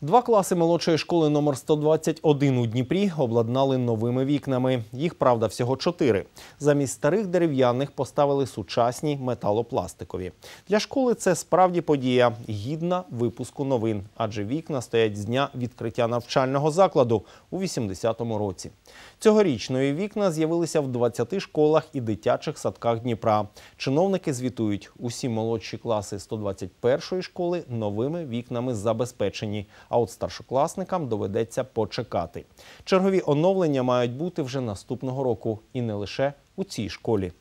Два класи молодшої школи номер 121 у Дніпрі обладнали новими вікнами. Їх правда всього чотири. Замість старих дерев'яних поставили сучасні металопластикові. Для школи це справді подія гідна випуску новин, адже вікна стоять з дня відкриття навчального закладу у 80-му році. Цьогорічної вікна з'явилися в 20 школах і дитячих садках Дніпра. Чиновники звітують, усі молодші класи 121-ї школи новими вікнами забезпечені. А от старшокласникам доведеться почекати. Чергові оновлення мають бути вже наступного року, і не лише у цій школі.